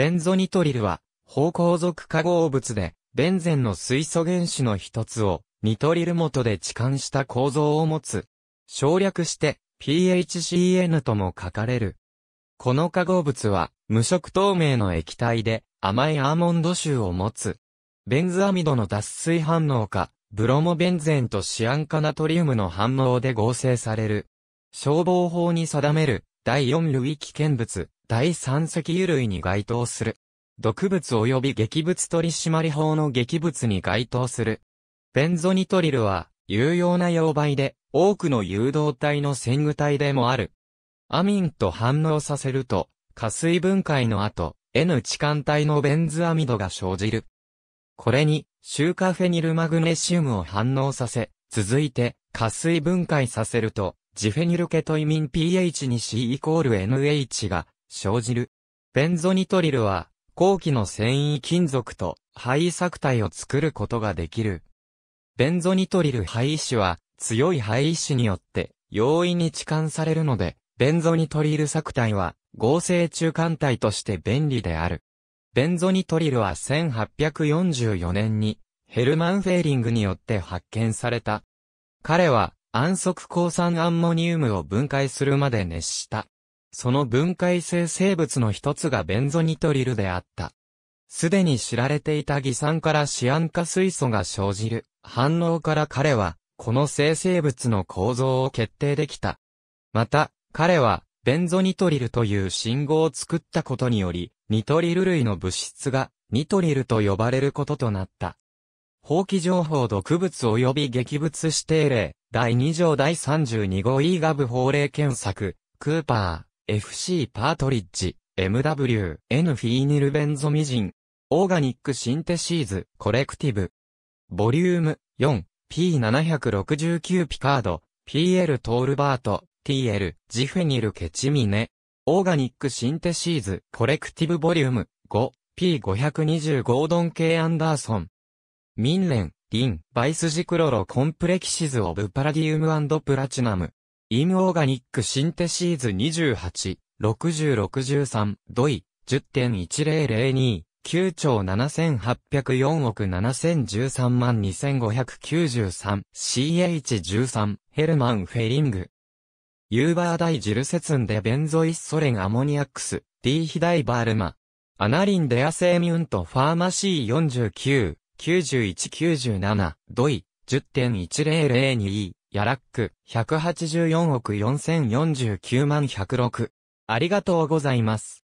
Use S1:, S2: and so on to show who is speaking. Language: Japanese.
S1: ベンゾニトリルは、芳香属化合物で、ベンゼンの水素原子の一つを、ニトリル元で置換した構造を持つ。省略して、PHCN とも書かれる。この化合物は、無色透明の液体で、甘いアーモンド臭を持つ。ベンズアミドの脱水反応か、ブロモベンゼンとシアン化ナトリウムの反応で合成される。消防法に定める、第4類危険物、第三石油類に該当する。毒物及び劇物取締法の劇物に該当する。ベンゾニトリルは、有用な溶媒で、多くの誘導体の線具体でもある。アミンと反応させると、加水分解の後、N 置換体のベンズアミドが生じる。これに、シューカフェニルマグネシウムを反応させ、続いて、加水分解させると、ジフェニルケトイミン pH に C イコール NH が生じる。ベンゾニトリルは、後期の繊維金属と肺作体を作ることができる。ベンゾニトリル肺石は、強い肺石によって容易に置換されるので、ベンゾニトリル作体は合成中間体として便利である。ベンゾニトリルは1844年にヘルマン・フェーリングによって発見された。彼は安息抗酸アンモニウムを分解するまで熱したその分解性生物の一つがベンゾニトリルであった。すでに知られていた偽酸からシアン化水素が生じる反応から彼は、この生成物の構造を決定できた。また、彼は、ベンゾニトリルという信号を作ったことにより、ニトリル類の物質が、ニトリルと呼ばれることとなった。法規情報毒物及び劇物指定例、第2条第32号 E ガブ法令検索、クーパー。FC パートリッジ、MW、N フィーニルベンゾミジン、オーガニックシンテシーズ、コレクティブ。ボリューム4、P769 ピカード、PL トールバート、TL、ジフェニルケチミネ。オーガニックシンテシーズ、コレクティブボリューム5、P520 ゴードン・系アンダーソン。ミンレン、リン、バイスジクロロコンプレキシズ・オブ・パラディウムプラチナム。インオーガニックシンテシーズ28、6063、ドイ、10.1002、9兆7804億7013万 2593CH13 ヘルマン・フェリングユーバーダイジルセツンでベンゾイソレンアモニアックス D ヒダイバールマアナリンデアセミュントファーマシー499197ドイ10.1002ヤラック、184億4049万106。ありがとうございます。